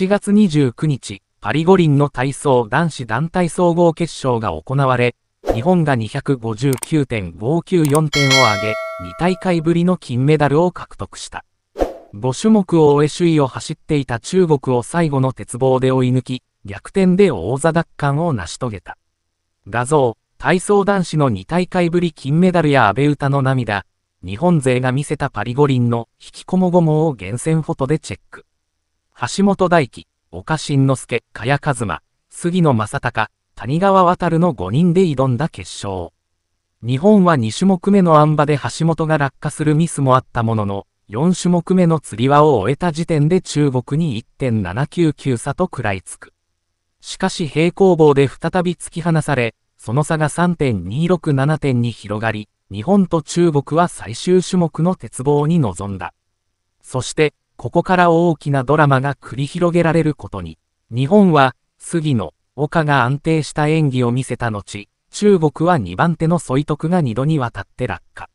7月29日、パリ五輪の体操男子団体総合決勝が行われ、日本が259.594点を挙げ、2大会ぶりの金メダルを獲得した。5種目を終え首位を走っていた中国を最後の鉄棒で追い抜き、逆転で王座奪還を成し遂げた。画像、体操男子の2大会ぶり金メダルや安倍歌の涙、日本勢が見せたパリ五輪の引きこもごもを厳選フォトでチェック。橋本大輝、岡慎之助、加谷馬、杉野正隆、谷川渡の5人で挑んだ決勝。日本は2種目目のあん馬で橋本が落下するミスもあったものの、4種目目の釣り輪を終えた時点で中国に1.799差と食らいつく。しかし平行棒で再び突き放され、その差が3.267点に広がり、日本と中国は最終種目の鉄棒に臨んだ。そして、ここから大きなドラマが繰り広げられることに、日本は、杉野、岡が安定した演技を見せた後、中国は2番手の添徳が2度にわたって落下。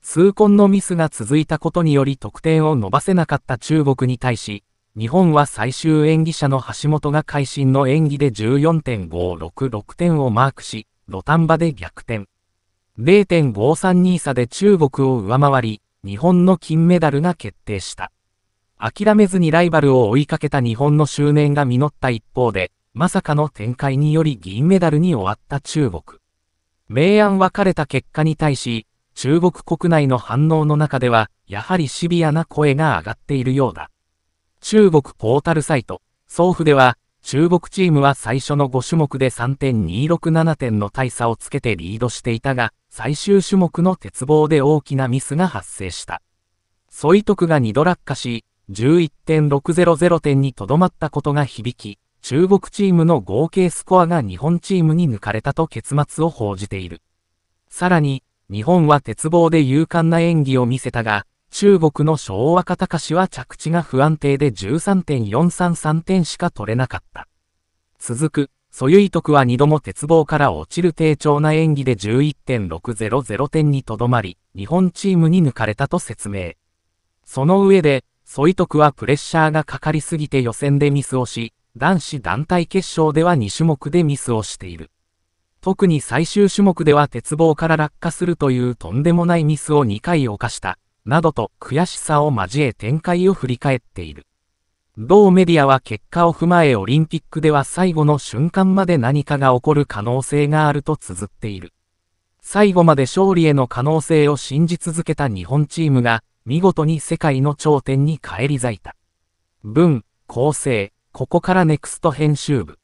痛恨のミスが続いたことにより得点を伸ばせなかった中国に対し、日本は最終演技者の橋本が会心の演技で14.566点をマークし、土壇場で逆転。0.532差で中国を上回り、日本の金メダルが決定した。諦めずにライバルを追いかけた日本の執念が実った一方で、まさかの展開により銀メダルに終わった中国。明暗分かれた結果に対し、中国国内の反応の中では、やはりシビアな声が上がっているようだ。中国ポータルサイト、総府では、中国チームは最初の5種目で3.267点の大差をつけてリードしていたが、最終種目の鉄棒で大きなミスが発生した。ソイトクが2度落下し、11.600点にとどまったことが響き、中国チームの合計スコアが日本チームに抜かれたと結末を報じている。さらに、日本は鉄棒で勇敢な演技を見せたが、中国の昭和片隆は着地が不安定で13.433点しか取れなかった。続く、ソユイ徳は2度も鉄棒から落ちる低調な演技で11.600点にとどまり、日本チームに抜かれたと説明。その上で、ソイトクはプレッシャーがかかりすぎて予選でミスをし、男子団体決勝では2種目でミスをしている。特に最終種目では鉄棒から落下するというとんでもないミスを2回犯した、などと悔しさを交え展開を振り返っている。同メディアは結果を踏まえオリンピックでは最後の瞬間まで何かが起こる可能性があると綴っている。最後まで勝利への可能性を信じ続けた日本チームが、見事に世界の頂点に返り咲いた。文、構成、ここからネクスト編集部。